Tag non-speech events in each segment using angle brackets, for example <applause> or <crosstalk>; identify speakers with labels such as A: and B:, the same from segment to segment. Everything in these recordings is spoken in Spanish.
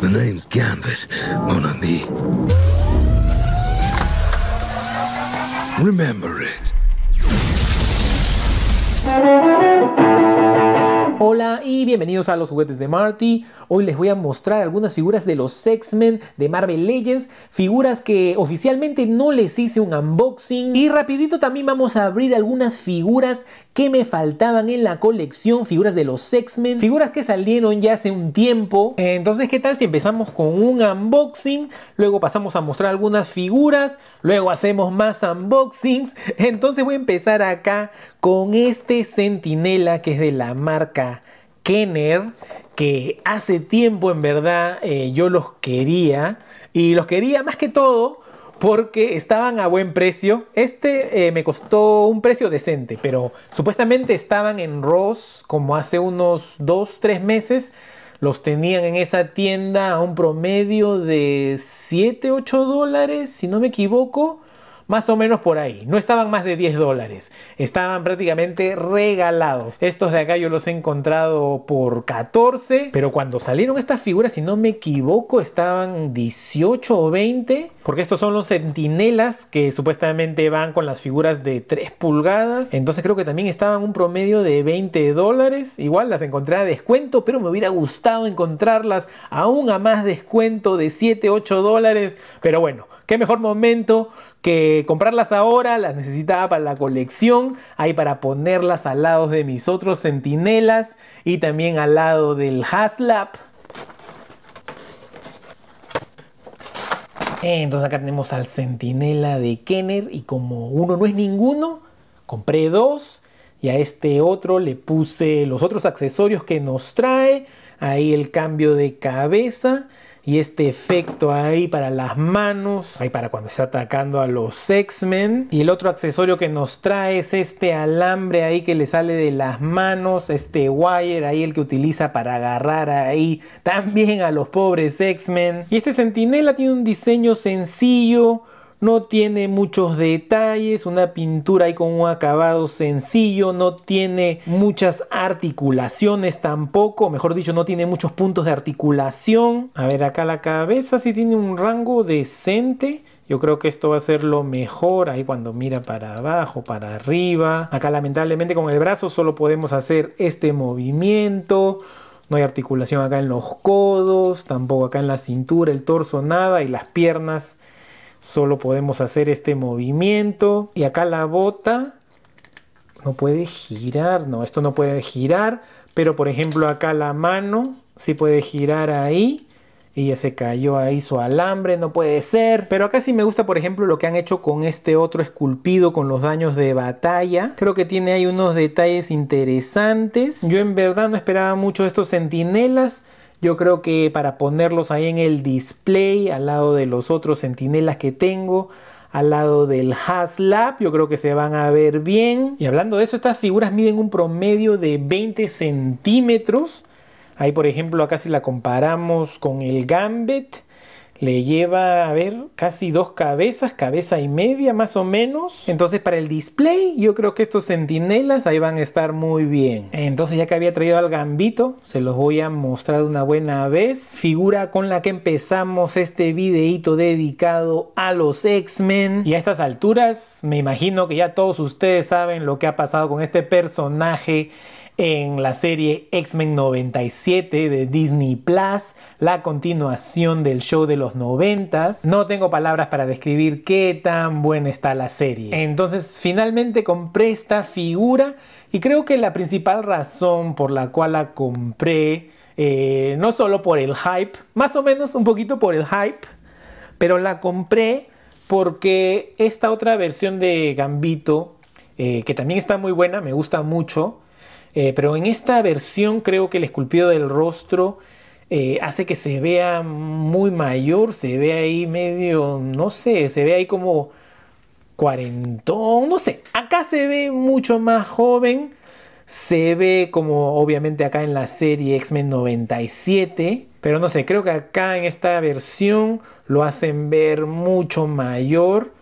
A: The name's Gambit, mon Remember it. Hola y bienvenidos a los juguetes de Marty. Hoy les voy a mostrar algunas figuras de los X-Men de Marvel Legends, figuras que oficialmente no les hice un unboxing. Y rapidito también vamos a abrir algunas figuras que me faltaban en la colección, figuras de los X-Men, figuras que salieron ya hace un tiempo. Entonces, ¿qué tal si empezamos con un unboxing? Luego pasamos a mostrar algunas figuras, luego hacemos más unboxings. <laughs> Entonces voy a empezar acá con este Sentinela que es de la marca Kenner, que hace tiempo en verdad eh, yo los quería. Y los quería más que todo porque estaban a buen precio. Este eh, me costó un precio decente, pero supuestamente estaban en Ross como hace unos 2, 3 meses. Los tenían en esa tienda a un promedio de 7, 8 dólares, si no me equivoco más o menos por ahí. No estaban más de 10 dólares, estaban prácticamente regalados. Estos de acá yo los he encontrado por 14, pero cuando salieron estas figuras, si no me equivoco, estaban 18 o 20, porque estos son los sentinelas que supuestamente van con las figuras de 3 pulgadas. Entonces creo que también estaban un promedio de 20 dólares. Igual las encontré a descuento, pero me hubiera gustado encontrarlas aún a más descuento de 7, 8 dólares. Pero bueno, qué mejor momento que comprarlas ahora, las necesitaba para la colección, ahí para ponerlas al lado de mis otros sentinelas y también al lado del Haslap. Entonces acá tenemos al sentinela de Kenner y como uno no es ninguno, compré dos y a este otro le puse los otros accesorios que nos trae, ahí el cambio de cabeza y este efecto ahí para las manos, ahí para cuando está atacando a los X-Men. Y el otro accesorio que nos trae es este alambre ahí que le sale de las manos, este wire ahí el que utiliza para agarrar ahí también a los pobres X-Men. Y este sentinela tiene un diseño sencillo no tiene muchos detalles, una pintura ahí con un acabado sencillo, no tiene muchas articulaciones tampoco, mejor dicho, no tiene muchos puntos de articulación. A ver, acá la cabeza sí tiene un rango decente. Yo creo que esto va a ser lo mejor ahí cuando mira para abajo, para arriba. Acá lamentablemente con el brazo solo podemos hacer este movimiento. No hay articulación acá en los codos, tampoco acá en la cintura, el torso, nada. Y las piernas Solo podemos hacer este movimiento. Y acá la bota no puede girar. No, esto no puede girar. Pero por ejemplo acá la mano sí puede girar ahí. Y ya se cayó ahí su alambre, no puede ser. Pero acá sí me gusta, por ejemplo, lo que han hecho con este otro esculpido con los daños de batalla. Creo que tiene ahí unos detalles interesantes. Yo en verdad no esperaba mucho estos centinelas. Yo creo que para ponerlos ahí en el display, al lado de los otros sentinelas que tengo, al lado del Haslab, yo creo que se van a ver bien. Y hablando de eso, estas figuras miden un promedio de 20 centímetros. Ahí, por ejemplo, acá si la comparamos con el Gambit, le lleva, a ver, casi dos cabezas, cabeza y media más o menos. Entonces para el display yo creo que estos sentinelas ahí van a estar muy bien. Entonces ya que había traído al gambito, se los voy a mostrar una buena vez. Figura con la que empezamos este videito dedicado a los X-Men. Y a estas alturas me imagino que ya todos ustedes saben lo que ha pasado con este personaje en la serie X-Men 97 de Disney Plus, la continuación del show de los 90. No tengo palabras para describir qué tan buena está la serie. Entonces finalmente compré esta figura y creo que la principal razón por la cual la compré, eh, no solo por el hype, más o menos un poquito por el hype, pero la compré porque esta otra versión de Gambito, eh, que también está muy buena, me gusta mucho, eh, pero en esta versión creo que el esculpido del rostro eh, hace que se vea muy mayor, se ve ahí medio, no sé, se ve ahí como cuarentón, no sé. Acá se ve mucho más joven, se ve como obviamente acá en la serie X-Men 97, pero no sé, creo que acá en esta versión lo hacen ver mucho mayor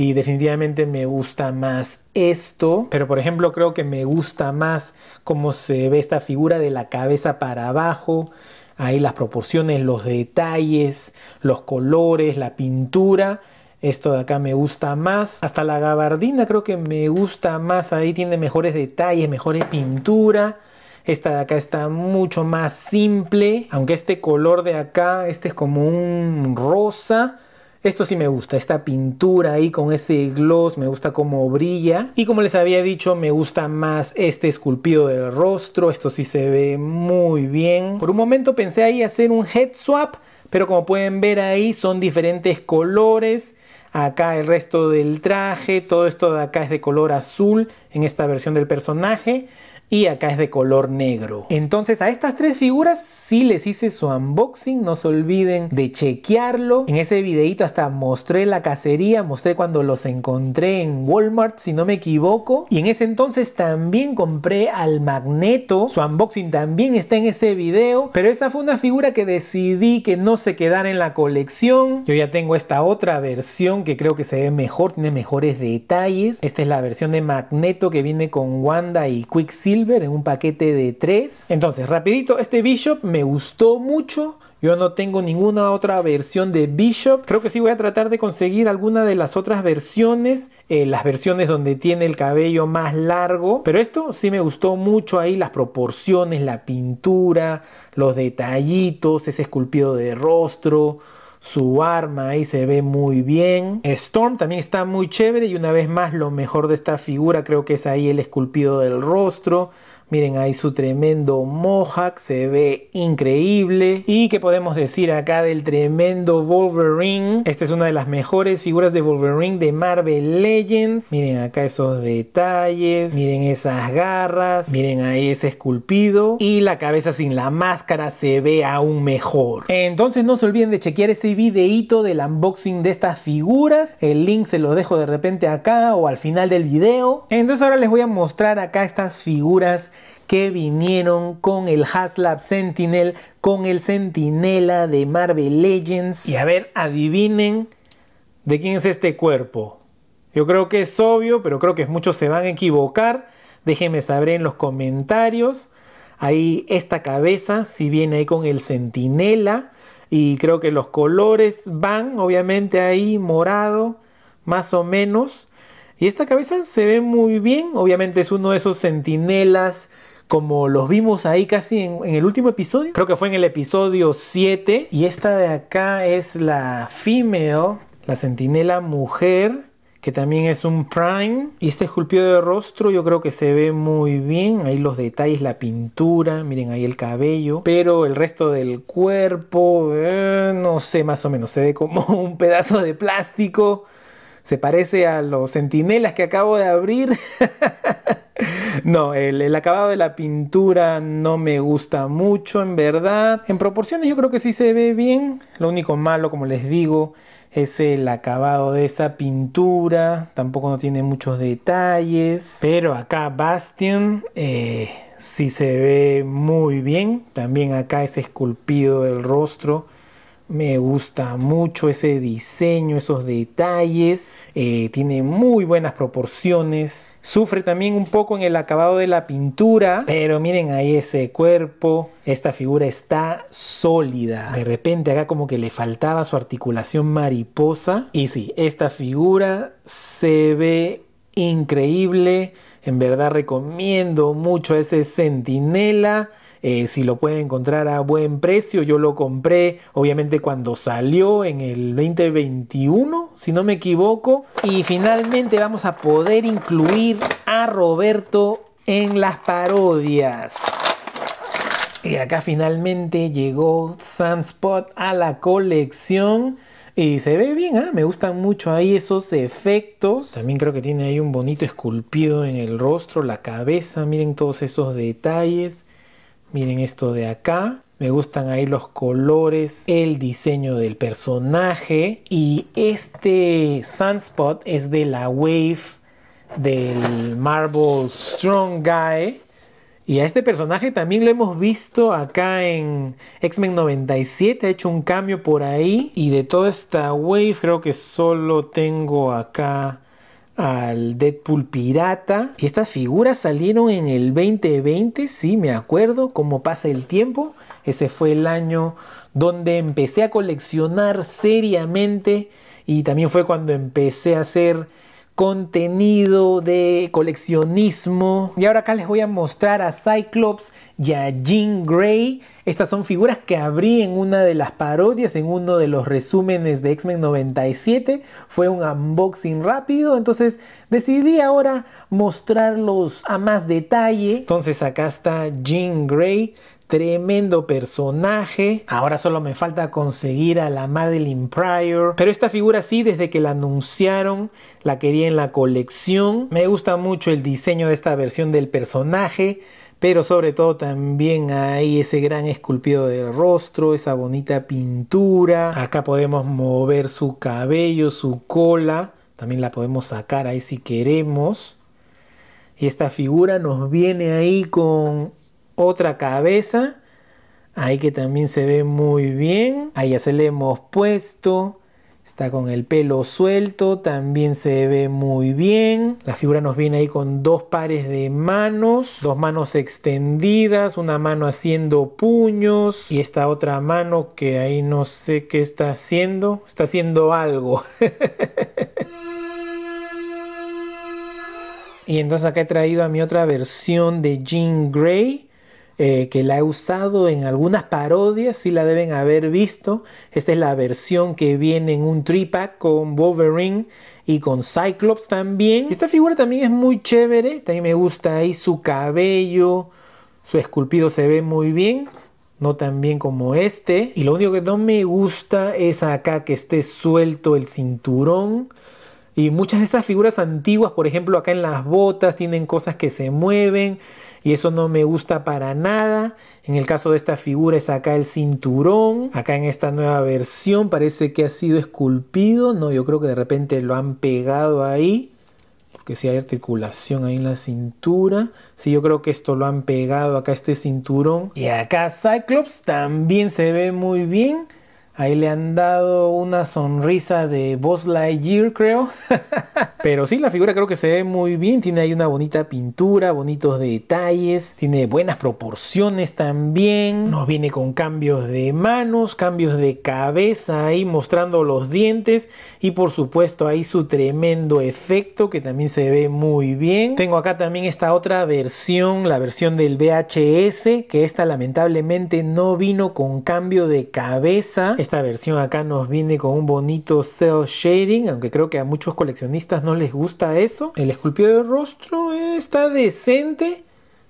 A: y definitivamente me gusta más esto, pero por ejemplo creo que me gusta más cómo se ve esta figura de la cabeza para abajo, ahí las proporciones, los detalles, los colores, la pintura. Esto de acá me gusta más. Hasta la gabardina creo que me gusta más. Ahí tiene mejores detalles, mejores pintura. Esta de acá está mucho más simple. Aunque este color de acá, este es como un rosa. Esto sí me gusta, esta pintura ahí con ese gloss, me gusta cómo brilla. Y como les había dicho, me gusta más este esculpido del rostro, esto sí se ve muy bien. Por un momento pensé ahí hacer un head swap, pero como pueden ver ahí son diferentes colores. Acá el resto del traje, todo esto de acá es de color azul en esta versión del personaje y acá es de color negro. Entonces a estas tres figuras sí les hice su unboxing, no se olviden de chequearlo. En ese videito hasta mostré la cacería, mostré cuando los encontré en Walmart si no me equivoco. Y en ese entonces también compré al Magneto, su unboxing también está en ese video, pero esa fue una figura que decidí que no se quedara en la colección. Yo ya tengo esta otra versión que creo que se ve mejor, tiene mejores detalles. Esta es la versión de Magneto que viene con Wanda y Quicksilver en un paquete de tres Entonces, rapidito, este Bishop me gustó mucho. Yo no tengo ninguna otra versión de Bishop. Creo que sí voy a tratar de conseguir alguna de las otras versiones. Eh, las versiones donde tiene el cabello más largo. Pero esto sí me gustó mucho ahí. Las proporciones, la pintura, los detallitos, ese esculpido de rostro su arma ahí se ve muy bien. Storm también está muy chévere y una vez más lo mejor de esta figura creo que es ahí el esculpido del rostro. Miren ahí su tremendo mohawk, se ve increíble. ¿Y qué podemos decir acá del tremendo Wolverine? Esta es una de las mejores figuras de Wolverine de Marvel Legends. Miren acá esos detalles, miren esas garras, miren ahí ese esculpido. Y la cabeza sin la máscara se ve aún mejor. Entonces no se olviden de chequear ese videíto del unboxing de estas figuras. El link se lo dejo de repente acá o al final del video. Entonces ahora les voy a mostrar acá estas figuras que vinieron con el Haslab Sentinel, con el Sentinela de Marvel Legends. Y a ver, adivinen de quién es este cuerpo. Yo creo que es obvio, pero creo que muchos se van a equivocar. Déjenme saber en los comentarios. Ahí esta cabeza, si viene ahí con el Sentinela. Y creo que los colores van, obviamente, ahí morado, más o menos. Y esta cabeza se ve muy bien. Obviamente es uno de esos sentinelas como los vimos ahí casi en, el último episodio. Creo que fue en el episodio 7. Y esta de acá es la Fimeo, la sentinela mujer, que también es un prime. Y este esculpido de rostro yo creo que se ve muy bien. Ahí los detalles, la pintura, miren ahí el cabello. Pero el resto del cuerpo, eh, no sé, más o menos, se ve como <laughs> un pedazo de plástico se parece a los centinelas que acabo de abrir. <laughs> no, el, acabado de la pintura no me gusta mucho, en verdad. En proporciones yo creo que sí se ve bien. Lo único malo, como les digo, es el acabado de esa pintura. Tampoco no tiene muchos detalles. Pero acá Bastion... Eh, sí se ve muy bien. También acá es esculpido el rostro me gusta mucho ese diseño, esos detalles. Eh, tiene muy buenas proporciones. Sufre también un poco en el acabado de la pintura. Pero miren ahí ese cuerpo. Esta figura está sólida. De repente acá como que le faltaba su articulación mariposa. Y sí, esta figura se ve increíble. En verdad recomiendo mucho ese centinela. Eh, si lo pueden encontrar a buen precio, yo lo compré obviamente cuando salió en el 2021, si no me equivoco. Y finalmente vamos a poder incluir a Roberto en las parodias. Y acá finalmente llegó Sunspot a la colección. Y se ve bien, ¿ah? me gustan mucho ahí esos efectos. También creo que tiene ahí un bonito esculpido en el rostro, la cabeza, miren todos esos detalles. Miren esto de acá. Me gustan ahí los colores, el diseño del personaje. Y este Sunspot es de la Wave del Marvel Strong Guy. Y a este personaje también lo hemos visto acá en X-Men 97. Ha hecho un cambio por ahí. Y de toda esta wave creo que solo tengo acá al Deadpool Pirata. Estas figuras salieron en el 2020, sí, me acuerdo cómo pasa el tiempo. Ese fue el año donde empecé a coleccionar seriamente y también fue cuando empecé a hacer contenido de coleccionismo. Y ahora acá les voy a mostrar a Cyclops y a Jean Grey. Estas son figuras que abrí en una de las parodias, en uno de los resúmenes de X-Men 97. Fue un unboxing rápido, entonces decidí ahora mostrarlos a más detalle. Entonces acá está Jean Grey Tremendo personaje. Ahora solo me falta conseguir a la Madeline Pryor. Pero esta figura sí, desde que la anunciaron, la quería en la colección. Me gusta mucho el diseño de esta versión del personaje pero sobre todo también hay ese gran esculpido del rostro, esa bonita pintura. Acá podemos mover su cabello, su cola, también la podemos sacar ahí si queremos. Y esta figura nos viene ahí con otra cabeza. Ahí que también se ve muy bien. Ahí ya se le hemos puesto. Está con el pelo suelto, también se ve muy bien. La figura nos viene ahí con dos pares de manos, dos manos extendidas, una mano haciendo puños y esta otra mano que ahí no sé qué está haciendo. Está haciendo algo. <laughs> y entonces acá he traído a mi otra versión de Jean Grey eh, que la he usado en algunas parodias, si la deben haber visto. Esta es la versión que viene en un tripack con Wolverine y con Cyclops también. Esta figura también es muy chévere, también me gusta ahí su cabello, su esculpido se ve muy bien no tan bien como este. Y lo único que no me gusta es acá que esté suelto el cinturón. Y muchas de esas figuras antiguas, por ejemplo, acá en las botas, tienen cosas que se mueven y eso no me gusta para nada. En el caso de esta figura es acá el cinturón. Acá en esta nueva versión parece que ha sido esculpido. No, yo creo que de repente lo han pegado ahí. Porque si hay articulación ahí en la cintura. Sí, yo creo que esto lo han pegado acá este cinturón. Y acá Cyclops también se ve muy bien. Ahí le han dado una sonrisa de Buzz Lightyear, creo. <laughs> Pero sí, la figura creo que se ve muy bien. Tiene ahí una bonita pintura, bonitos detalles. Tiene buenas proporciones también. Nos viene con cambios de manos, cambios de cabeza ahí mostrando los dientes. Y por supuesto ahí su tremendo efecto que también se ve muy bien. Tengo acá también esta otra versión, la versión del VHS. Que esta lamentablemente no vino con cambio de cabeza esta versión acá nos viene con un bonito cel shading, aunque creo que a muchos coleccionistas no les gusta eso. El esculpido del rostro está decente.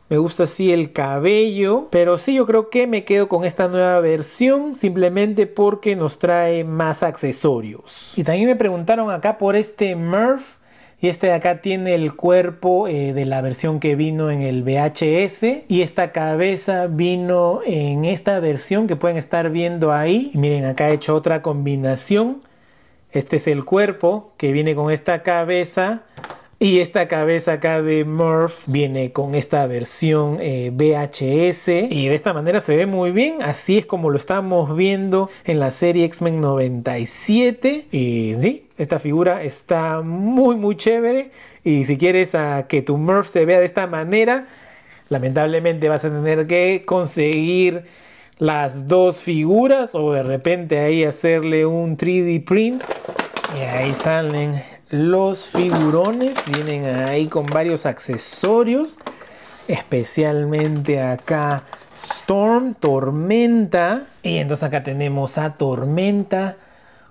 A: Me gusta así el cabello, pero sí yo creo que me quedo con esta nueva versión simplemente porque nos trae más accesorios. Y también me preguntaron acá por este Murph y este de acá tiene el cuerpo eh, de la versión que vino en el VHS. Y esta cabeza vino en esta versión que pueden estar viendo ahí. miren, acá he hecho otra combinación. Este es el cuerpo que viene con esta cabeza y esta cabeza acá de Murph viene con esta versión eh, VHS y de esta manera se ve muy bien. Así es como lo estamos viendo en la serie X-Men 97. Y sí, esta figura está muy muy chévere. Y si quieres a que tu Murph se vea de esta manera, lamentablemente vas a tener que conseguir las dos figuras o de repente ahí hacerle un 3D print. Y ahí salen los figurones. Vienen ahí con varios accesorios. Especialmente acá Storm, Tormenta. Y entonces acá tenemos a Tormenta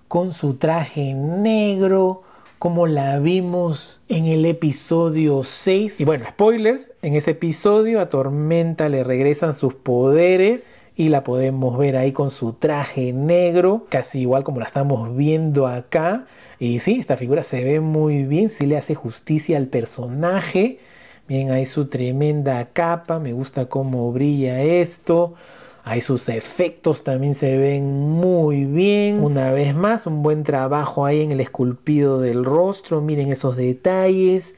A: con su traje negro como la vimos en el episodio 6. Y bueno, spoilers, en ese episodio a Tormenta le regresan sus poderes y la podemos ver ahí con su traje negro, casi igual como la estamos viendo acá. Y sí, esta figura se ve muy bien, sí le hace justicia al personaje. Bien, ahí su tremenda capa, me gusta cómo brilla esto. Ahí sus efectos también se ven muy bien. Una vez más, un buen trabajo ahí en el esculpido del rostro. Miren esos detalles.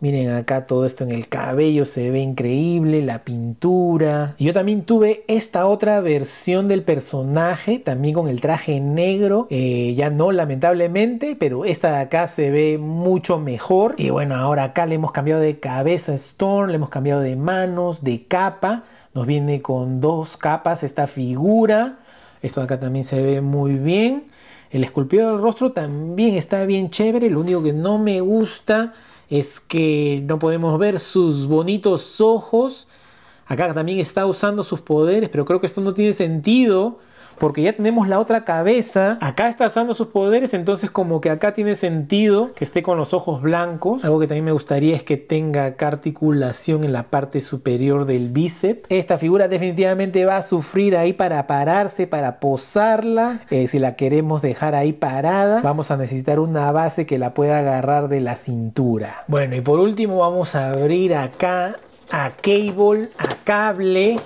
A: Miren acá todo esto en el cabello, se ve increíble, la pintura. yo también tuve esta otra versión del personaje, también con el traje negro, eh, ya no lamentablemente, pero esta de acá se ve mucho mejor. Y bueno, ahora acá le hemos cambiado de cabeza a Storm, le hemos cambiado de manos, de capa. Nos viene con dos capas esta figura. Esto de acá también se ve muy bien. El esculpido del rostro también está bien chévere. Lo único que no me gusta es que no podemos ver sus bonitos ojos. Acá también está usando sus poderes, pero creo que esto no tiene sentido porque ya tenemos la otra cabeza. Acá está usando sus poderes, entonces como que acá tiene sentido que esté con los ojos blancos. Algo que también me gustaría es que tenga articulación en la parte superior del bíceps. Esta figura definitivamente va a sufrir ahí para pararse, para posarla. Eh, si la queremos dejar ahí parada, vamos a necesitar una base que la pueda agarrar de la cintura. Bueno, y por último vamos a abrir acá a cable, a cable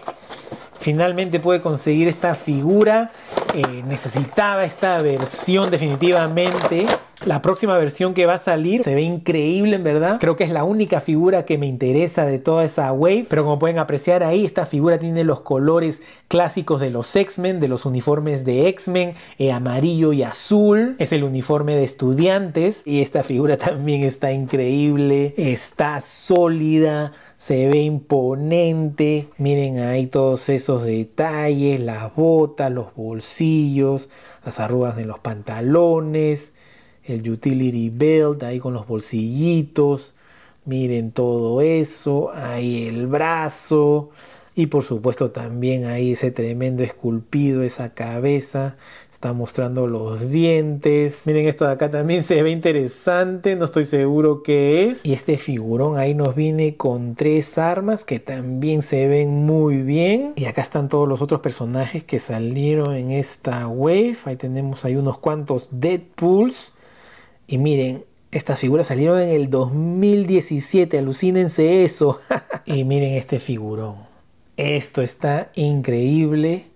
A: finalmente puede conseguir esta figura eh, necesitaba esta versión definitivamente. La próxima versión que va a salir se ve increíble en verdad. Creo que es la única figura que me interesa de toda esa wave. Pero como pueden apreciar ahí, esta figura tiene los colores clásicos de los X-Men, de los uniformes de X-Men, eh, amarillo y azul. Es el uniforme de estudiantes. Y esta figura <laughs> también está increíble. Está sólida se ve imponente. Miren ahí todos esos detalles, las botas, los bolsillos las arrugas en los pantalones, el utility belt ahí con los bolsillitos. Miren todo eso, ahí el brazo y por supuesto también ahí ese tremendo esculpido, esa cabeza está mostrando los dientes. Miren, esto de acá también <laughs> se ve interesante. No estoy seguro qué es. Y este figurón ahí nos viene con tres armas que también se ven muy bien. Y acá están todos los otros personajes que salieron en esta wave. Ahí tenemos ahí unos cuantos Deadpools. Y miren, estas figuras salieron en el 2017, alucínense eso. <laughs> y miren este figurón. Esto está increíble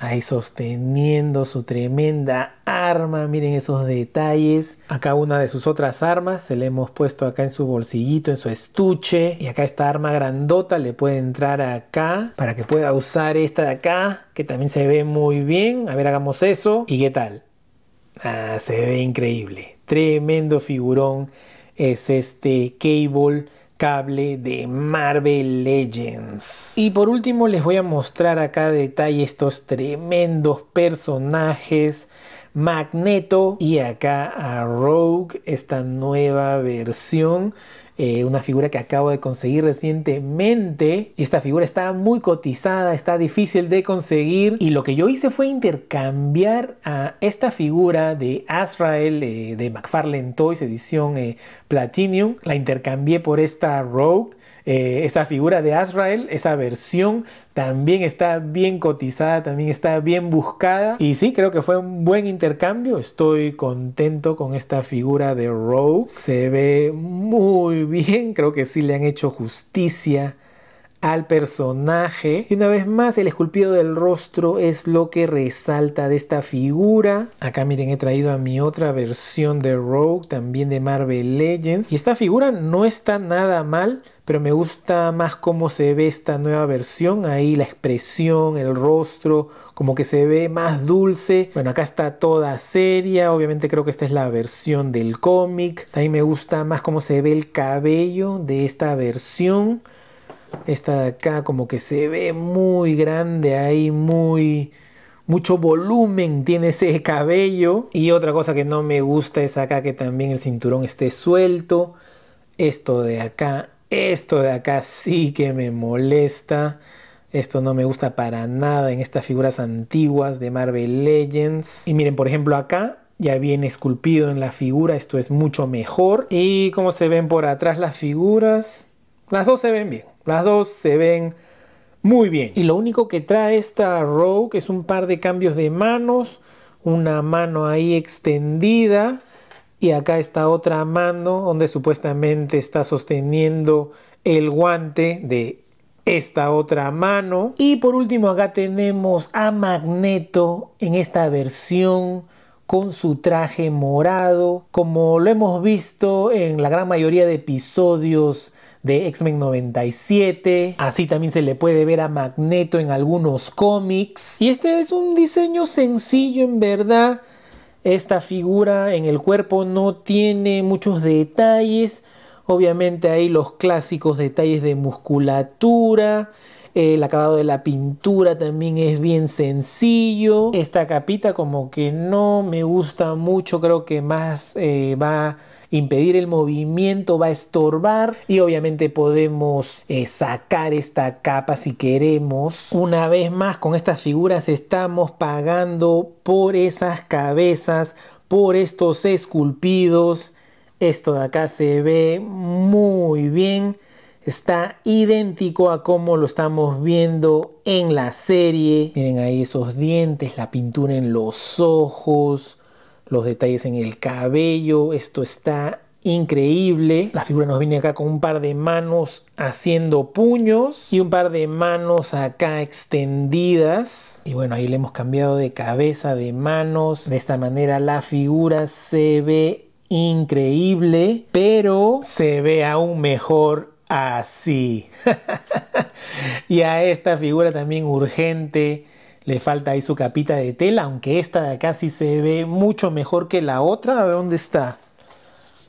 A: ahí sosteniendo su tremenda arma, miren esos detalles. Acá una de sus otras armas se le hemos puesto acá en su bolsillito, en su estuche. Y acá esta arma grandota le puede entrar acá para que pueda usar esta de acá, que también se ve muy bien. A ver, hagamos eso. ¿Y qué tal? Ah, se ve increíble. Tremendo figurón es este Cable cable de Marvel Legends. Y por último les voy a mostrar acá detalle estos tremendos personajes. Magneto y acá a Rogue, esta nueva versión eh, una figura que acabo de conseguir recientemente. Esta figura está muy cotizada, está difícil de conseguir y lo que yo hice fue intercambiar a esta figura de Azrael eh, de McFarlane Toys edición eh, Platinum, la intercambié por esta Rogue eh, esta figura de Azrael, esa versión también está bien cotizada, también está bien buscada. Y sí, creo que fue un buen intercambio. Estoy contento con esta figura de Rose. Se ve muy bien, creo que sí le han hecho justicia al personaje. Y una vez más, el esculpido del rostro es lo que resalta de esta figura. Acá miren, he traído a mi otra versión de Rogue, también de Marvel Legends. Y esta figura no está nada mal pero me gusta más cómo se ve esta nueva versión, ahí la expresión, el rostro, como que se ve más dulce. Bueno, acá está toda seria, obviamente creo que esta es la versión del cómic. También me gusta más cómo se ve el cabello de esta versión. Esta de acá como que se ve muy grande hay muy mucho volumen tiene ese cabello. Y otra cosa que no me gusta es acá que también el cinturón esté suelto. Esto de acá, esto de acá sí que me molesta. Esto no me gusta para nada en estas figuras antiguas de Marvel Legends. Y miren, por ejemplo, acá ya viene esculpido en la figura. Esto es mucho mejor. Y como se ven por atrás las figuras, las dos se ven bien. Las dos se ven muy bien. Y lo único que trae esta Rogue es un par de cambios de manos, una mano ahí extendida y acá está otra mano donde supuestamente está sosteniendo el guante de esta otra mano. Y por último acá tenemos a Magneto en esta versión con su traje morado, como lo hemos visto en la gran mayoría de episodios de X-Men 97. Así también se le puede ver a Magneto en algunos cómics. Y este es un diseño sencillo en verdad. Esta figura en el cuerpo no tiene muchos detalles. Obviamente hay los clásicos detalles de musculatura. El acabado de la pintura también es bien sencillo. Esta capita como que no me gusta mucho. Creo que más eh, va impedir el movimiento, va a estorbar y obviamente podemos eh, sacar esta capa si queremos. Una vez más con estas figuras estamos pagando por esas cabezas, por estos esculpidos. Esto de acá se ve muy bien está idéntico a como lo estamos viendo en la serie. Miren ahí esos dientes, la pintura en los ojos, los detalles en el cabello, esto está increíble. La figura nos viene acá con un par de manos haciendo puños y un par de manos acá extendidas. Y bueno, ahí le hemos cambiado de cabeza, de manos. De esta manera la figura se ve increíble, pero se ve aún mejor así. <laughs> y a esta figura también urgente le falta ahí su capita de tela, aunque esta de acá sí se ve mucho mejor que la otra. A ver dónde está.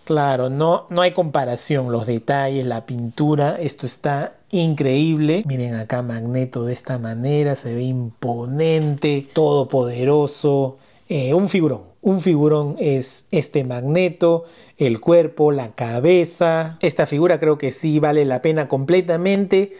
A: Claro, no, no hay comparación. Los detalles, la pintura, esto está increíble. Miren acá Magneto de esta manera, se ve imponente, todopoderoso. Eh, un figurón. Un figurón es este magneto, el cuerpo, la cabeza. Esta figura creo que sí vale la pena completamente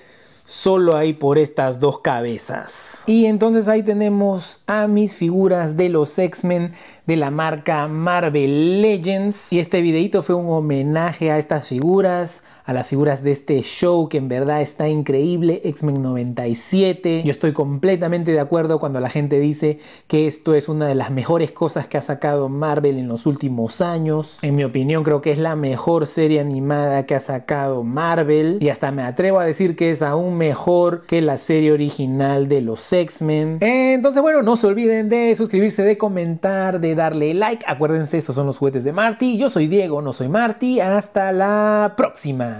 A: solo ahí por estas dos cabezas. Y entonces ahí tenemos a mis figuras de los X-Men de la marca Marvel Legends. Y este videito fue un homenaje a estas figuras, a las figuras de este show que en verdad está increíble, X-Men 97. Yo estoy completamente de acuerdo cuando la gente dice que esto es una de las mejores cosas que ha sacado Marvel en los últimos años. En mi opinión creo que es la mejor serie animada que ha sacado Marvel y hasta me atrevo a decir que es aún mejor que la serie original de los X-Men. Eh, entonces bueno, no se olviden de suscribirse, de comentar, de darle like. Acuérdense, estos son los juguetes de Marty. Yo soy Diego, no soy Marty. Hasta la próxima.